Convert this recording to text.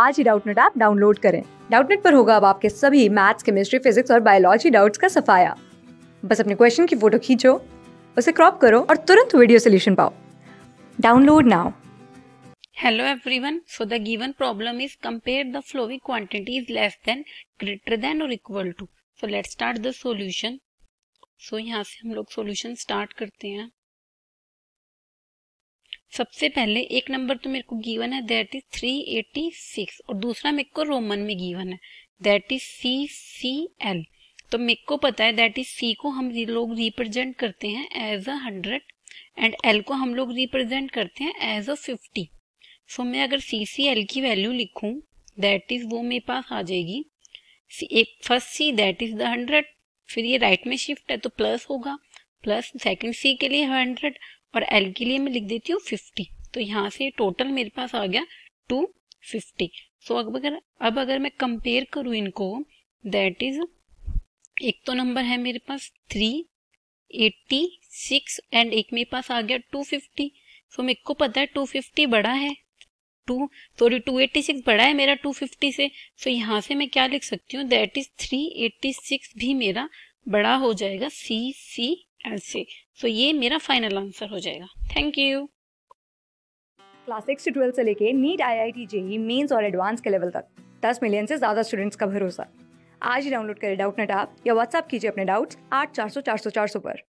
आज ही Doubtnut app download करें डाउटनेट पर होगा अब आपके सभी मैथ्स केमिस्ट्री फिजिक्स और बायोलॉजी डाउट्स का सफाया बस अपने क्वेश्चन की फोटो खींचो उसे क्रॉप करो और तुरंत वीडियो सोल्यूशन पाओ download now Hello everyone. So the given problem is compare the flowing quantity is less than, greater than or equal to. So let's start the solution. So यहाँ से हम लोग solution start करते हैं सबसे पहले एक नंबर तो मेरे को गिवन है दैट इज 386 और दूसरा मेरे को रोमन में गिवन है that is C C L तो मेरे को पता है दैट इज सी को हम लोग रिप्रेजेंट करते हैं as a hundred and L को हम लोग रिप्रेजेंट करते हैं एज अ फिफ्टी सो मैं अगर सी सी एल की वैल्यू लिखूं दैट इज वो मेरे पास आ जाएगी एक first C that is the hundred फिर ये राइट right में शिफ्ट है तो प्लस होगा प्लस सेकंड सी के लिए हंड्रेड और एल के लिए मैं लिख देती हूँ फिफ्टी तो यहाँ से टोटल मेरे पास आ गया टू फिफ्टी सो अब अगर अब अगर मैं कंपेयर करूँ इनको दैट इज एक तो नंबर है मेरे पास थ्री एट्टी सिक्स एंड एक मेरे पास आ गया टू फिफ्टी सो मेरे को पता है टू फिफ्टी बड़ा है two sorry two eighty six बड़ा है मेरा टू फिफ्टी से सो so, यहाँ से मैं क्या लिख सकती हूँ that is three eighty six भी मेरा बड़ा हो जाएगा सी सी एल सी सो ये मेरा फाइनल आंसर हो जाएगा थैंक यू क्लास सिक्स से ट्वेल्थ से लेके NEET I I T JEE mains और एडवांस के लेवल तक दस मिलियन से ज़्यादा स्टूडेंट्स का भरोसा आज ही डाउनलोड करें डाउट नेट आप या व्हाट्सअप कीजिए अपने डाउट्स आठ चार सौ चार सौ चार सौ पर